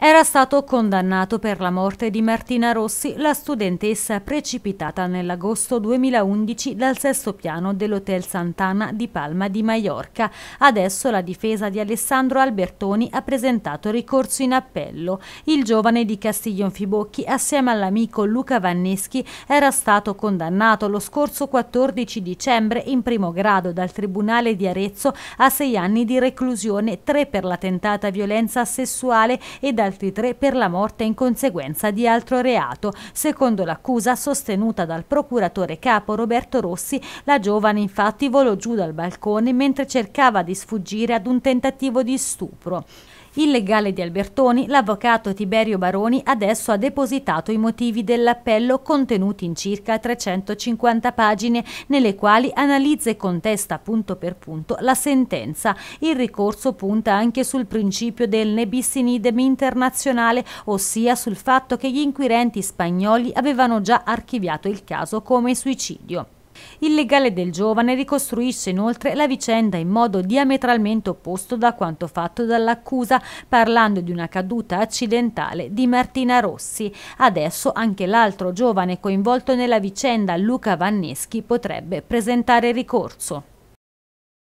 era stato condannato per la morte di Martina Rossi, la studentessa precipitata nell'agosto 2011 dal sesto piano dell'Hotel Sant'Anna di Palma di Maiorca. Adesso la difesa di Alessandro Albertoni ha presentato ricorso in appello. Il giovane di Castiglionfibocchi, assieme all'amico Luca Vanneschi, era stato condannato lo scorso 14 dicembre in primo grado dal Tribunale di Arezzo a sei anni di reclusione, tre per la tentata violenza sessuale e dal altri tre per la morte in conseguenza di altro reato. Secondo l'accusa sostenuta dal procuratore capo Roberto Rossi, la giovane infatti volò giù dal balcone mentre cercava di sfuggire ad un tentativo di stupro. Il legale di Albertoni, l'avvocato Tiberio Baroni, adesso ha depositato i motivi dell'appello contenuti in circa 350 pagine, nelle quali analizza e contesta punto per punto la sentenza. Il ricorso punta anche sul principio del nebis in idem internazionale, ossia sul fatto che gli inquirenti spagnoli avevano già archiviato il caso come suicidio. Il legale del giovane ricostruisce inoltre la vicenda in modo diametralmente opposto da quanto fatto dall'accusa, parlando di una caduta accidentale di Martina Rossi. Adesso anche l'altro giovane coinvolto nella vicenda, Luca Vanneschi, potrebbe presentare ricorso.